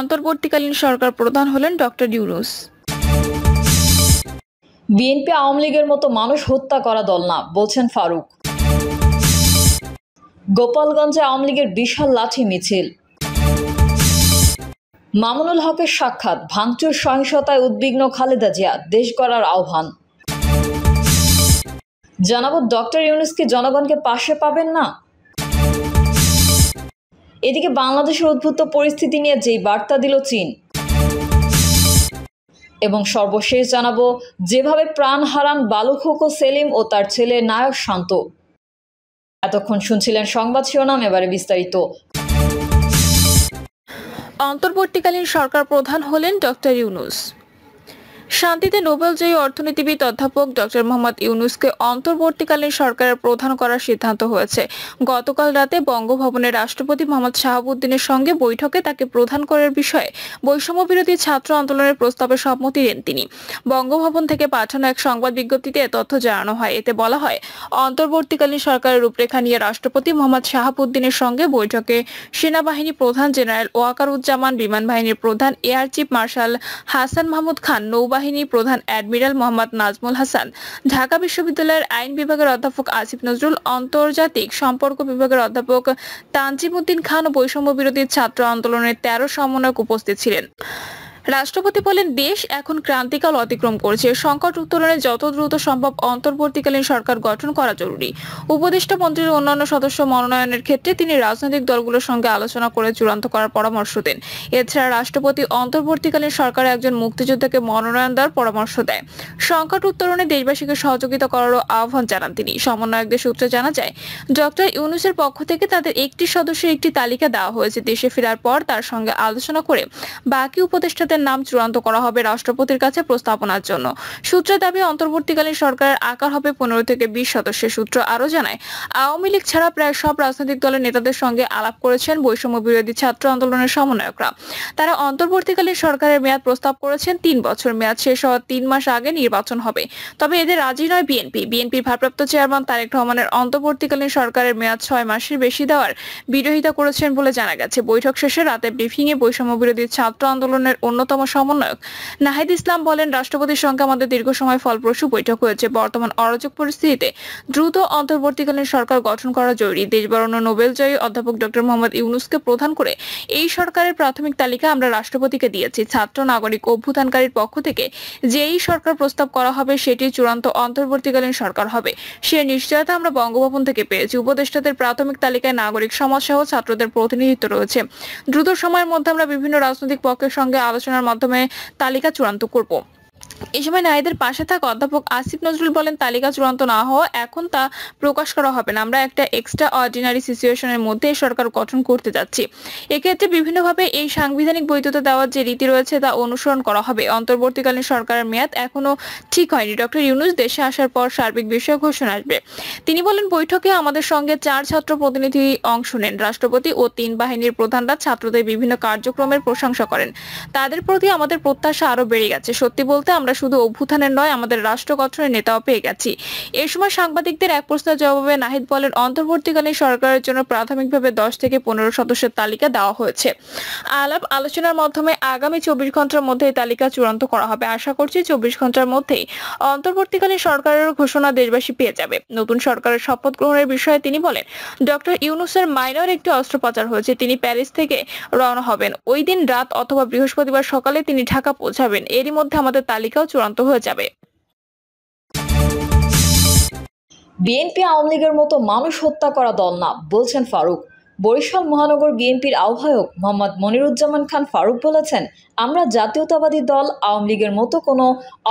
অন্তর্বর্তীকালীন সরকার প্রধান হলেন ডক্টর ইউরুস বিএনপি আওয়ামী লীগের মতো মানুষ হত্যা করা দল না বলছেন ফারুক গোপালগঞ্জে আওয়ামী লীগের বিশাল লাঠি মিছিল মামুনুল হকের সাক্ষাৎ ভাঙচুর সহিংসতায় উদ্বিগ্ন খালেদা জিয়া দেশ গড়ার আহ্বান জানাবো ডক্টর ইউনুস কি জনগণকে পাশে পাবেন না এদিকে বাংলাদেশের উদ্ভূত পরিস্থিতি নিয়ে যেই বার্তা দিল চীন এবং সর্বশেষ জানাবো যেভাবে প্রাণ হারান বালুখোকো সেলিম ও তার ছেলে নায়ক শান্ত এতক্ষণ শুনছিলেন সংবাদ শিরোনাম এবারে বিস্তারিত অন্তর্বর্তীকালীন সরকার প্রধান হলেন ডক্টর ইউনুস শান্তিতে নোবেলজয়ী অর্থনীতিবিদ অধ্যাপক ডক্টর মোহাম্মদ ইউনুসকে অন্তর্বর্তীকালীন সরকারের প্রধান করার সিদ্ধান্ত হয়েছে গতকাল রাতে বঙ্গভবনে রাষ্ট্রপতি মোহাম্মদ শাহাবুদ্দিনের সঙ্গে বৈঠকে তাকে প্রধান করার বিষয়ে বৈষম্য বিরোধী ছাত্র আন্দোলনের প্রস্তাবে সম্মতি দেন তিনি বঙ্গভবন থেকে পাঠানো এক সংবাদ বিজ্ঞপ্তিতে তথ্য জানানো হয় এতে বলা হয় অন্তর্বর্তীকালীন সরকারের রূপরেখা নিয়ে রাষ্ট্রপতি মোহাম্মদ শাহাবুদ্দিনের সঙ্গে বৈঠকে সেনাবাহিনী প্রধান জেনারেল ওয়াকারুজ্জামান বিমান বাহিনীর প্রধান air chief marshal Hasan Mahmud Khan নৌবাহিনী নৌবাহিনী প্রধান অ্যাডমিরাল মোহাম্মদ নাজমুল হাসান ঢাকা বিশ্ববিদ্যালয়ের আইন বিভাগের অধ্যাপক আসিফ নজরুল আন্তর্জাতিক সম্পর্ক বিভাগের অধ্যাপক তানজিমুদ্দিন খান ও বৈষম্য বিরোধী ছাত্র আন্দোলনের তেরো সমন্বয়ক উপস্থিত ছিলেন রাষ্ট্রপতি বলেন দেশ এখন ক্রান্তিকাল অতিক্রম করছে সংকট উত্তোলনে যত দ্রুত সম্ভব অন্তর্বর্তীকালীন সরকার গঠন করা জরুরি উপদেষ্টা মন্ত্রীর অন্যান্য সদস্য মনোনয়নের ক্ষেত্রে তিনি রাজনৈতিক দলগুলোর সঙ্গে আলোচনা করে চূড়ান্ত করার পরামর্শ দেন এছাড়া রাষ্ট্রপতি অন্তর্বর্তীকালীন সরকার একজন মুক্তিযোদ্ধাকে মনোনয়ন দেওয়ার পরামর্শ দেয় সংকট উত্তরণে দেশবাসীকে সহযোগিতা করারও আহ্বান জানান তিনি সমন্বয়কদের সূত্রে জানা যায় ডক্টর ইউনুসের পক্ষ থেকে তাদের একটি সদস্যের একটি তালিকা দেওয়া হয়েছে দেশে ফেরার পর তার সঙ্গে আলোচনা করে বাকি উপদেষ্টাদের সদস্যদের নাম চূড়ান্ত করা হবে রাষ্ট্রপতির কাছে প্রস্তাবনার জন্য সূত্র দাবি অন্তর্বর্তীকালীন সরকারের আকার হবে পনেরো থেকে বিশ সদস্যের সূত্র আরও জানায় আওয়ামী লীগ ছাড়া প্রায় সব রাজনৈতিক দলের নেতাদের সঙ্গে আলাপ করেছেন বৈষম্য বিরোধী ছাত্র আন্দোলনের সমন্বয়করা তারা অন্তর্বর্তীকালীন সরকারের মেয়াদ প্রস্তাব করেছেন তিন বছর মেয়াদ শেষ হওয়ার তিন মাস আগে নির্বাচন হবে তবে এদের রাজি নয় বিএনপি বিএনপির ভারপ্রাপ্ত চেয়ারম্যান তারেক রহমানের অন্তর্বর্তীকালীন সরকারের মেয়াদ ছয় মাসের বেশি দেওয়ার বিরোধিতা করেছেন বলে জানা গেছে বৈঠক শেষে রাতে ব্রিফিংয়ে বৈষম্য বিরোধী ছাত্র আন্দোলনের অন্য অন্যতম সমন্বয়ক নাহিদ ইসলাম বলেন রাষ্ট্রপতির সঙ্গে আমাদের দীর্ঘ সময় ফলপ্রসূ বৈঠক হয়েছে বর্তমান অরাজক পরিস্থিতিতে দ্রুত অন্তর্বর্তীকালীন সরকার গঠন করা জরুরি দেশ দেশবরণ্য নোবেলজয়ী অধ্যাপক ড মোহাম্মদ ইউনুসকে প্রধান করে এই সরকারের প্রাথমিক তালিকা আমরা রাষ্ট্রপতিকে দিয়েছি ছাত্র নাগরিক অভ্যুত্থানকারীর পক্ষ থেকে যেই সরকার প্রস্তাব করা হবে সেটি চূড়ান্ত অন্তর্বর্তীকালীন সরকার হবে সে নিশ্চয়তা আমরা বঙ্গভবন থেকে পেয়েছি উপদেষ্টাদের প্রাথমিক তালিকায় নাগরিক সমাজ সহ ছাত্রদের প্রতিনিধিত্ব রয়েছে দ্রুত সময়ের মধ্যে আমরা বিভিন্ন রাজনৈতিক পক্ষের সঙ্গে আলোচনা ঘোষণার মাধ্যমে তালিকা চূড়ান্ত করব এ সময় নারীদের পাশে থাকা অধ্যাপক আসিফ নজরুল বলেন তালিকা চূড়ান্ত না হওয়া এখন তা প্রকাশ করা হবে না আমরা একটা এক্সট্রা অর্ডিনারি সিচুয়েশনের মধ্যে সরকার গঠন করতে যাচ্ছি এক্ষেত্রে বিভিন্নভাবে এই সাংবিধানিক বৈধতা দেওয়ার যে রীতি রয়েছে তা অনুসরণ করা হবে অন্তর্বর্তীকালীন সরকারের মেয়াদ এখনো ঠিক হয়নি ডক্টর ইউনুস দেশে আসার পর সার্বিক বিষয়ে ঘোষণা আসবে তিনি বলেন বৈঠকে আমাদের সঙ্গে চার ছাত্র প্রতিনিধি অংশ নেন রাষ্ট্রপতি ও তিন বাহিনীর প্রধানরা ছাত্রদের বিভিন্ন কার্যক্রমের প্রশংসা করেন তাদের প্রতি আমাদের প্রত্যাশা আরও বেড়ে গেছে সত্যি বলতে আমরা শুধু অভ্যুত্থানের নয় আমাদের রাষ্ট্র গঠনের নেতাও পেয়ে গেছি এ সময় সাংবাদিকদের এক প্রশ্নের জবাবে নাহিদ বলেন অন্তর্বর্তীকালীন সরকারের জন্য প্রাথমিকভাবে দশ থেকে পনেরো সদস্যের তালিকা দেওয়া হয়েছে আলাপ আলোচনার মাধ্যমে আগামী চব্বিশ ঘন্টার মধ্যে এই তালিকা চূড়ান্ত করা হবে আশা করছি চব্বিশ ঘন্টার মধ্যেই অন্তর্বর্তীকালীন সরকারের ঘোষণা দেশবাসী পেয়ে যাবে নতুন সরকারের শপথ গ্রহণের বিষয়ে তিনি বলেন ডক্টর ইউনুসের মাইনর একটি অস্ত্রোপচার হয়েছে তিনি প্যারিস থেকে রওনা হবেন ওই দিন রাত অথবা বৃহস্পতিবার সকালে তিনি ঢাকা পৌঁছাবেন এরই মধ্যে আমাদের তালিকা তালিকাও চূড়ান্ত হয়ে যাবে বিএনপি আওয়ামী লীগের মতো মানুষ হত্যা করা দল না বলছেন ফারুক বরিশাল মহানগর বিএনপির আহ্বায়ক মোহাম্মদ মনিরুজ্জামান খান ফারুক বলেছেন আমরা জাতীয়তাবাদী দল আওয়ামী লীগের মতো কোনো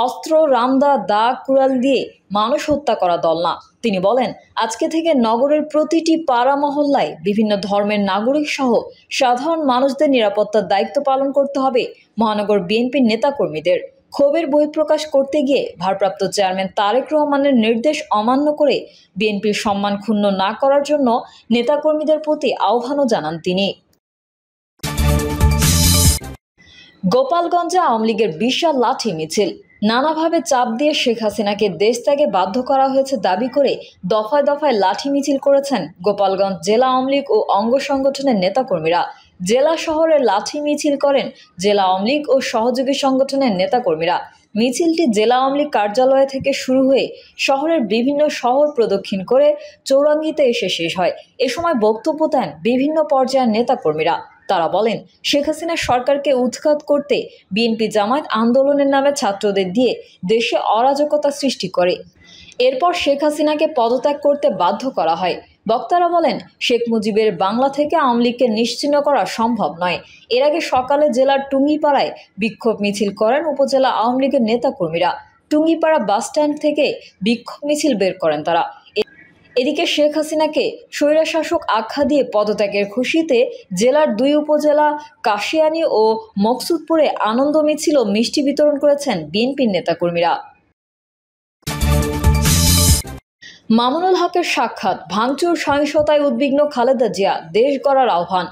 অস্ত্র রামদা দা কুড়াল দিয়ে মানুষ হত্যা করা দল না তিনি বলেন আজকে থেকে নগরের প্রতিটি পাড়া মহল্লায় বিভিন্ন ধর্মের নাগরিক সহ সাধারণ মানুষদের নিরাপত্তার দায়িত্ব পালন করতে হবে মহানগর বিএনপির নেতাকর্মীদের ক্ষোভের বহিঃপ্রকাশ করতে গিয়ে ভারপ্রাপ্ত চেয়ারম্যান তারেক রহমানের নির্দেশ অমান্য করে বিএনপির সম্মান ক্ষুণ্ণ না করার জন্য নেতাকর্মীদের প্রতি আহ্বানও জানান তিনি গোপালগঞ্জে আওয়ামী লীগের বিশাল লাঠি মিছিল নানাভাবে চাপ দিয়ে শেখ হাসিনাকে দেশ ত্যাগে বাধ্য করা হয়েছে দাবি করে দফায় দফায় লাঠি মিছিল করেছেন গোপালগঞ্জ জেলা আওয়ামী লীগ ও অঙ্গ সংগঠনের নেতাকর্মীরা জেলা শহরে লাঠি মিছিল করেন জেলা আওয়ামী লীগ ও সহযোগী সংগঠনের নেতাকর্মীরা মিছিলটি জেলা আওয়ামী লীগ কার্যালয় থেকে শুরু হয়ে শহরের বিভিন্ন শহর প্রদক্ষিণ করে চৌরাঙ্গিতে এসে শেষ হয় এ সময় বক্তব্য দেন বিভিন্ন পর্যায়ের নেতাকর্মীরা তারা বলেন শেখ হাসিনা সরকারকে উৎখাত করতে বিএনপি জামায়াত আন্দোলনের নামে ছাত্রদের দিয়ে দেশে অরাজকতা সৃষ্টি করে এরপর শেখ হাসিনাকে পদত্যাগ করতে বাধ্য করা হয় বক্তারা বলেন শেখ মুজিবের বাংলা থেকে আওয়ামী লীগকে নিশ্চিহ্ন করা সম্ভব নয় এর আগে সকালে জেলার টুঙ্গিপাড়ায় বিক্ষোভ মিছিল করেন উপজেলা আওয়ামী লীগের নেতাকর্মীরা টুঙ্গিপাড়া বাসস্ট্যান্ড থেকে বিক্ষোভ মিছিল বের করেন তারা এদিকে শেখ হাসিনাকে স্বৈরাশাসক আখ্যা দিয়ে পদত্যাগের খুশিতে জেলার দুই উপজেলা কাশিয়ানি ও মকসুদপুরে আনন্দ মিছিল মিষ্টি বিতরণ করেছেন বিএনপির নেতাকর্মীরা মামুনুল হকের সাক্ষাৎ ভাঙচুর সহিংসতায় উদ্বিগ্ন খালেদা জিয়া দেশ গড়ার আহ্বান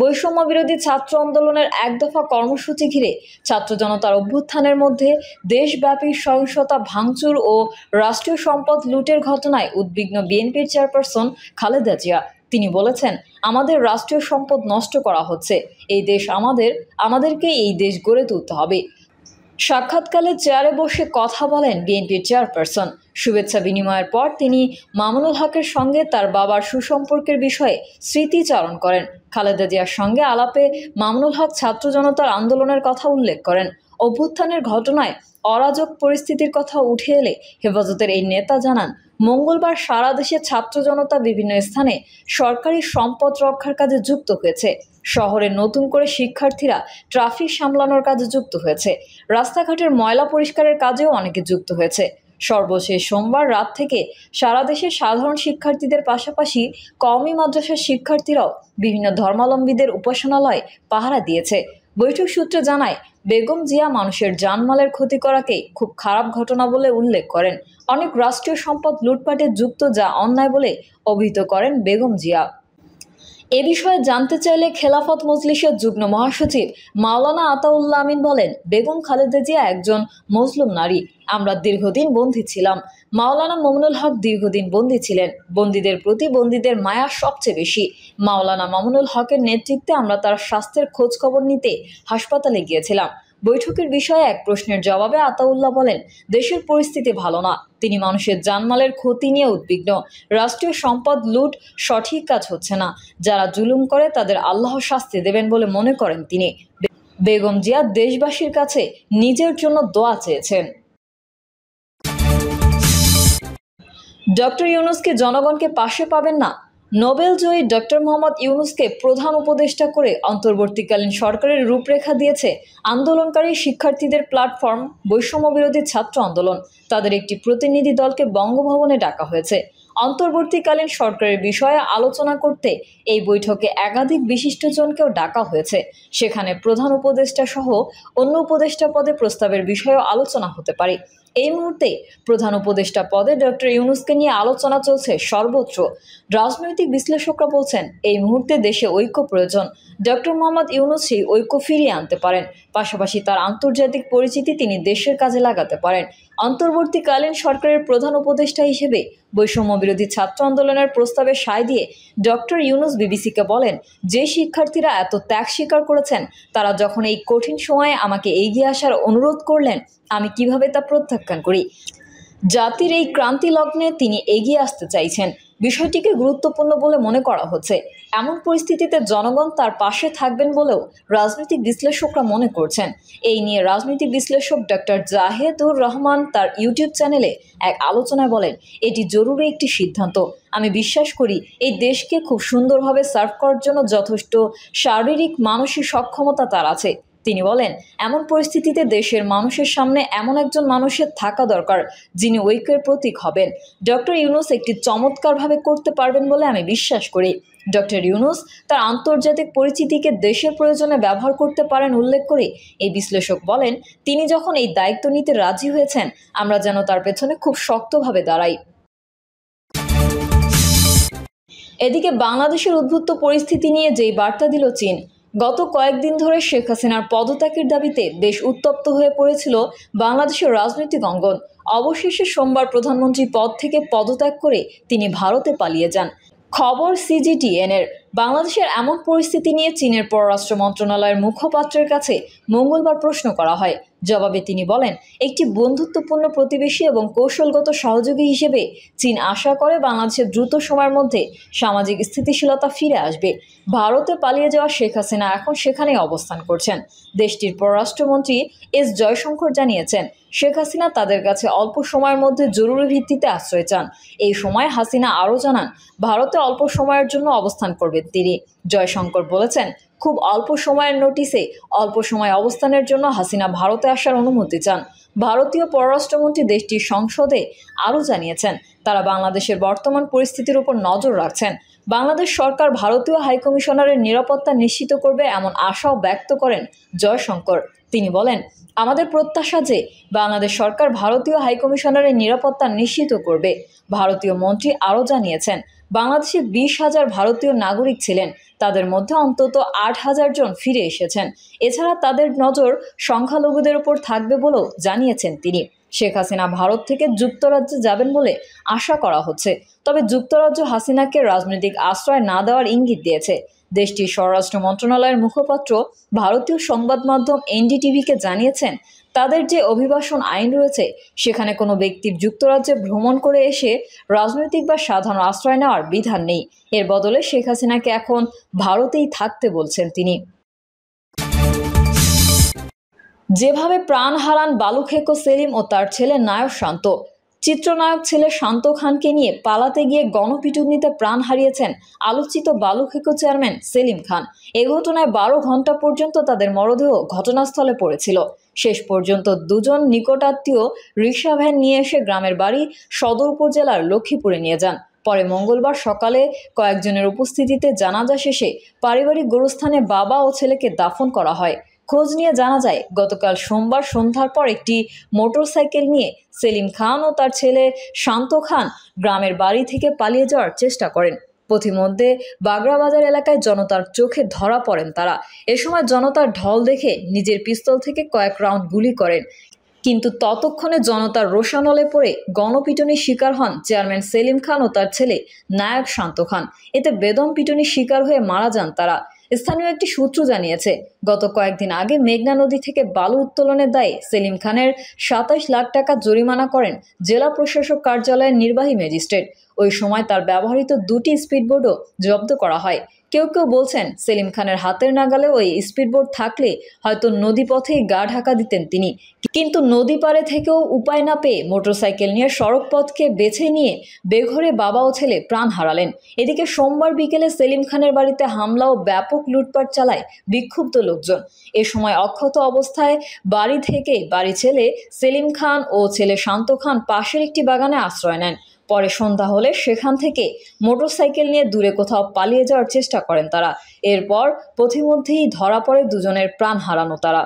বৈষম্য বিরোধী ছাত্র আন্দোলনের এক দফা কর্মসূচি ঘিরে ছাত্র জনতার অভ্যুত্থানের মধ্যে দেশব্যাপী সহিংসতা ভাঙচুর ও রাষ্ট্রীয় সম্পদ লুটের ঘটনায় উদ্বিগ্ন বিএনপির চেয়ারপারসন খালেদা জিয়া তিনি বলেছেন আমাদের রাষ্ট্রীয় সম্পদ নষ্ট করা হচ্ছে এই দেশ আমাদের আমাদেরকে এই দেশ গড়ে তুলতে হবে সাক্ষাৎকালে চেয়ারে বসে কথা বলেন বিএনপির চেয়ারপারসন শুভেচ্ছা বিনিময়ের পর তিনি মামুনুল হকের সঙ্গে তার বাবার সুসম্পর্কের বিষয়ে স্মৃতিচারণ করেন খালেদা জিয়ার সঙ্গে আলাপে মামুনুল হক ছাত্র জনতার আন্দোলনের কথা উল্লেখ করেন অভ্যুত্থানের ঘটনায় অরাজক পরিস্থিতির কথা উঠে এলে হেফাজতের এই নেতা জানান মঙ্গলবার সারা দেশে ছাত্র জনতা বিভিন্ন স্থানে সরকারি সম্পদ রক্ষার কাজে যুক্ত হয়েছে শহরে নতুন করে শিক্ষার্থীরা ট্রাফিক সামলানোর কাজে যুক্ত হয়েছে রাস্তাঘাটের ময়লা পরিষ্কারের কাজেও অনেকে যুক্ত হয়েছে সর্বশেষ সোমবার রাত থেকে সারা দেশের সাধারণ শিক্ষার্থীদের পাশাপাশি কওমি মাদ্রাসার শিক্ষার্থীরাও বিভিন্ন ধর্মাবলম্বীদের উপাসনালয় পাহারা দিয়েছে বৈঠক সূত্রে জানায় বেগম জিয়া মানুষের জানমালের ক্ষতি করাকে খুব খারাপ ঘটনা বলে উল্লেখ করেন অনেক রাষ্ট্রীয় সম্পদ লুটপাটে যুক্ত যা অন্যায় বলে অভিহিত করেন বেগম জিয়া এ বিষয়ে জানতে চাইলে খেলাফত মজলিসের যুগ্ম মহাসচিব মাওলানা আতাউল্লা আমিন বলেন বেগম খালেদা জিয়া একজন মজলুম নারী আমরা দীর্ঘদিন বন্দী ছিলাম মাওলানা মমনুল হক দীর্ঘদিন বন্দী ছিলেন বন্দীদের প্রতি বন্দীদের মায়া সবচেয়ে বেশি মাওলানা মামুনুল হকের নেতৃত্বে আমরা তার স্বাস্থ্যের খোঁজ খবর নিতে হাসপাতালে গিয়েছিলাম বৈঠকের বিষয়ে এক প্রশ্নের জবাবে আতাউল্লাহ বলেন দেশের পরিস্থিতি ভালো না তিনি মানুষের জানমালের ক্ষতি নিয়ে উদ্বিগ্ন রাষ্ট্রীয় সম্পদ লুট সঠিক কাজ হচ্ছে না যারা জুলুম করে তাদের আল্লাহ শাস্তি দেবেন বলে মনে করেন তিনি বেগম জিয়া দেশবাসীর কাছে নিজের জন্য দোয়া চেয়েছেন ডক্টর ইউনুসকে জনগণকে পাশে পাবেন না নোবেলজয়ী ডক্টর মোহাম্মদ ইউনুসকে প্রধান উপদেষ্টা করে অন্তর্বর্তীকালীন সরকারের রূপরেখা দিয়েছে আন্দোলনকারী শিক্ষার্থীদের প্ল্যাটফর্ম বৈষম্যবিরোধী ছাত্র আন্দোলন তাদের একটি প্রতিনিধি দলকে বঙ্গভবনে ডাকা হয়েছে অন্তর্বর্তীকালীন সরকারের বিষয়ে আলোচনা করতে এই বৈঠকে একাধিক বিশিষ্টজনকেও ডাকা হয়েছে সেখানে প্রধান উপদেষ্টা সহ অন্য উপদেষ্টা পদে প্রস্তাবের বিষয়েও আলোচনা হতে পারে এই মুহূর্তে প্রধান উপদেষ্টা পদে ডক্টর ইউনুসকে নিয়ে আলোচনা চলছে সর্বত্র রাজনৈতিক বিশ্লেষকরা বলছেন এই মুহূর্তে দেশে ঐক্য প্রয়োজন ডক্টর মোহাম্মদ ইউনুস সেই ঐক্য ফিরিয়ে আনতে পারেন পাশাপাশি তার আন্তর্জাতিক পরিচিতি তিনি দেশের কাজে লাগাতে পারেন অন্তর্বর্তীকালীন সরকারের প্রধান উপদেষ্টা হিসেবে বৈষম্য বিরোধী ছাত্র আন্দোলনের প্রস্তাবে সায় দিয়ে ডক্টর ইউনুস বিবিসিকে বলেন যে শিক্ষার্থীরা এত ত্যাগ স্বীকার করেছেন তারা যখন এই কঠিন সময়ে আমাকে এগিয়ে আসার অনুরোধ করলেন আমি কিভাবে তা প্রত্যাখ্যান করি জাতির এই ক্রান্তি লগ্নে তিনি এগিয়ে আসতে চাইছেন বিষয়টিকে গুরুত্বপূর্ণ বলে মনে করা হচ্ছে এমন পরিস্থিতিতে জনগণ তার পাশে থাকবেন বলেও রাজনৈতিক বিশ্লেষকরা মনে করছেন এই নিয়ে রাজনৈতিক বিশ্লেষক ডক্টর জাহেদুর রহমান তার ইউটিউব চ্যানেলে এক আলোচনায় বলেন এটি জরুরি একটি সিদ্ধান্ত আমি বিশ্বাস করি এই দেশকে খুব সুন্দরভাবে সার্ভ করার জন্য যথেষ্ট শারীরিক মানসিক সক্ষমতা তার আছে তিনি বলেন এমন পরিস্থিতিতে দেশের মানুষের সামনে এমন একজন মানুষের থাকা দরকার যিনি ঐক্যের প্রতীক হবেন ডক্টর ইউনুস একটি চমৎকারভাবে করতে পারবেন বলে আমি বিশ্বাস করি ডক্টর ইউনুস তার আন্তর্জাতিক পরিচিতিকে দেশের প্রয়োজনে ব্যবহার করতে পারেন উল্লেখ করে এই বিশ্লেষক বলেন তিনি যখন এই দায়িত্ব নিতে রাজি হয়েছেন আমরা যেন তার পেছনে খুব শক্তভাবে দাঁড়াই এদিকে বাংলাদেশের উদ্ভুত পরিস্থিতি নিয়ে যেই বার্তা দিল চীন গত কয়েকদিন ধরে শেখ হাসিনার পদত্যাগের দাবিতে বেশ উত্তপ্ত হয়ে পড়েছিল বাংলাদেশের রাজনৈতিক অঙ্গন অবশেষে সোমবার প্রধানমন্ত্রী পদ থেকে পদত্যাগ করে তিনি ভারতে পালিয়ে যান খবর সিজিটিএনের বাংলাদেশের এমন পরিস্থিতি নিয়ে চীনের পররাষ্ট্র মন্ত্রণালয়ের মুখপাত্রের কাছে মঙ্গলবার প্রশ্ন করা হয় জবাবে তিনি বলেন একটি বন্ধুত্বপূর্ণ প্রতিবেশী এবং কৌশলগত সহযোগী হিসেবে চীন আশা করে বাংলাদেশে দ্রুত সময়ের মধ্যে সামাজিক স্থিতিশীলতা ফিরে আসবে ভারতে পালিয়ে যাওয়া শেখ হাসিনা এখন সেখানে অবস্থান করছেন দেশটির পররাষ্ট্রমন্ত্রী এস জয়শঙ্কর জানিয়েছেন শেখ হাসিনা তাদের কাছে অল্প সময়ের মধ্যে জরুরি ভিত্তিতে আশ্রয় চান এই সময় হাসিনা আরও জানান ভারতে অল্প সময়ের জন্য অবস্থান করবেন তিনি জয়শঙ্কর বলেছেন খুব অল্প সময়ের নোটিসে অল্প সময় অবস্থানের জন্য হাসিনা ভারতে আসার অনুমতি চান ভারতীয় পররাষ্ট্রমন্ত্রী দেশটির সংসদে আরও জানিয়েছেন তারা বাংলাদেশের বর্তমান পরিস্থিতির উপর নজর রাখছেন বাংলাদেশ সরকার ভারতীয় হাইকমিশনারের নিরাপত্তা নিশ্চিত করবে এমন আশাও ব্যক্ত করেন জয়শঙ্কর তিনি বলেন আমাদের প্রত্যাশা যে বাংলাদেশ সরকার ভারতীয় হাইকমিশনারের নিরাপত্তা নিশ্চিত করবে ভারতীয় মন্ত্রী আরও জানিয়েছেন বাংলাদেশে বিশ হাজার ভারতীয় নাগরিক ছিলেন তাদের মধ্যে অন্তত আট হাজার জন ফিরে এসেছেন এছাড়া তাদের নজর সংখ্যালঘুদের ওপর থাকবে বলেও জানিয়েছেন তিনি শেখ হাসিনা ভারত থেকে যুক্তরাজ্যে যাবেন বলে আশা করা হচ্ছে তবে যুক্তরাজ্য হাসিনাকে রাজনৈতিক আশ্রয় না দেওয়ার ইঙ্গিত দিয়েছে দেশটির স্বরাষ্ট্র মন্ত্রণালয়ের মুখপাত্র ভারতীয় সংবাদ মাধ্যম এনডিটিভিকে জানিয়েছেন তাদের যে অভিবাসন আইন রয়েছে সেখানে কোনো ব্যক্তির যুক্তরাজ্যে ভ্রমণ করে এসে রাজনৈতিক বা সাধারণ আশ্রয় নেওয়ার বিধান নেই এর বদলে শেখ হাসিনাকে এখন ভারতেই থাকতে বলছেন তিনি যেভাবে প্রাণ হারান বালুখেকো সেলিম ও তার ছেলে নায়ক শান্ত চিত্রনায়ক ছেলে শান্ত খানকে নিয়ে পালাতে গিয়ে গণপিটুনিতে প্রাণ হারিয়েছেন আলোচিত বালুখেকো চেয়ারম্যান সেলিম খান এ ঘটনায় বারো ঘন্টা পর্যন্ত তাদের মরদেহ ঘটনাস্থলে পড়েছিল শেষ পর্যন্ত দুজন নিকটাত্মীয় রিক্সা ভ্যান নিয়ে এসে গ্রামের বাড়ি সদর উপজেলার লক্ষ্মীপুরে নিয়ে যান পরে মঙ্গলবার সকালে কয়েকজনের উপস্থিতিতে জানাজা শেষে পারিবারিক গোরস্থানে বাবা ও ছেলেকে দাফন করা হয় খোঁজ নিয়ে জানা যায় গতকাল সোমবার সন্ধ্যার পর একটি মোটরসাইকেল নিয়ে সেলিম খান ও তার ছেলে শান্ত খান গ্রামের বাড়ি থেকে পালিয়ে যাওয়ার চেষ্টা করেন পথিমধ্যে বাগড়াবাজার এলাকায় জনতার চোখে ধরা পড়েন তারা এ সময় জনতার ঢল দেখে নিজের পিস্তল থেকে কয়েক রাউন্ড গুলি করেন কিন্তু ততক্ষণে জনতার রোশানলে পড়ে গণপিটনি শিকার হন চেয়ারম্যান সেলিম খান ও তার ছেলে নায়ক শান্ত খান এতে বেদম পিটনি শিকার হয়ে মারা যান তারা স্থানীয় একটি সূত্র জানিয়েছে গত কয়েকদিন আগে মেঘনা নদী থেকে বালু উত্তোলনের দায়ে সেলিম খানের সাতাশ লাখ টাকা জরিমানা করেন জেলা প্রশাসক কার্যালয়ের নির্বাহী ম্যাজিস্ট্রেট ওই সময় তার ব্যবহৃত দুটি স্পিডবোর্ডও জব্দ করা হয় কেউ কেউ বলছেন সেলিম খানের হাতের নাগালে ওই স্পিডবোট থাকলে হয়তো নদীপথেই গা ঢাকা দিতেন তিনি কিন্তু নদী পারে থেকেও উপায় না পেয়ে মোটরসাইকেল নিয়ে সড়কপথকে বেছে নিয়ে বেঘরে বাবা ও ছেলে প্রাণ হারালেন এদিকে সোমবার বিকেলে সেলিম খানের বাড়িতে হামলা ও ব্যাপক লুটপাট চালায় বিক্ষুব্ধ লোকজন এ সময় অক্ষত অবস্থায় বাড়ি থেকে বাড়ি ছেলে সেলিম খান ও ছেলে শান্ত খান পাশের একটি বাগানে আশ্রয় নেন পরে সন্ধ্যা হলে সেখান থেকে মোটরসাইকেল নিয়ে দূরে কোথাও পালিয়ে যাওয়ার চেষ্টা করেন তারা এরপর পথিমধ্যেই ধরা পড়ে দুজনের প্রাণ হারানো তারা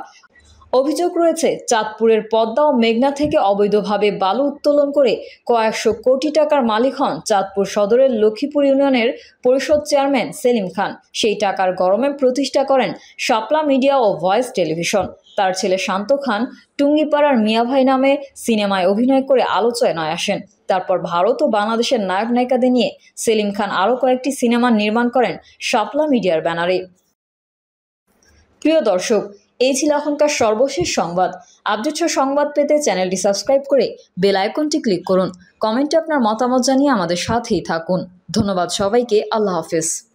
অভিযোগ রয়েছে চাঁদপুরের পদ্মা ও মেঘনা থেকে অবৈধভাবে বালু উত্তোলন করে কয়েকশো কোটি টাকার মালিক হন চাঁদপুর সদরের লক্ষ্মীপুর ইউনিয়নের পরিষদ চেয়ারম্যান সেলিম খান সেই টাকার গরমে প্রতিষ্ঠা করেন শাপলা মিডিয়া ও ভয়েস টেলিভিশন তার ছেলে শান্ত খান টুঙ্গিপাড়ার মিয়াভাই নামে সিনেমায় অভিনয় করে আলোচনায় আসেন তারপর ভারত ও বাংলাদেশের নায়ক নায়িকাদের নিয়ে সেলিম খান আরও কয়েকটি সিনেমা নির্মাণ করেন শাপলা মিডিয়ার ব্যানারে প্রিয় দর্শক এই ছিল এখনকার সর্বশেষ সংবাদ আপডেট সংবাদ পেতে চ্যানেলটি সাবস্ক্রাইব করে বেল আইকনটি ক্লিক করুন কমেন্টে আপনার মতামত জানিয়ে আমাদের সাথেই থাকুন ধন্যবাদ সবাইকে আল্লাহ হাফেজ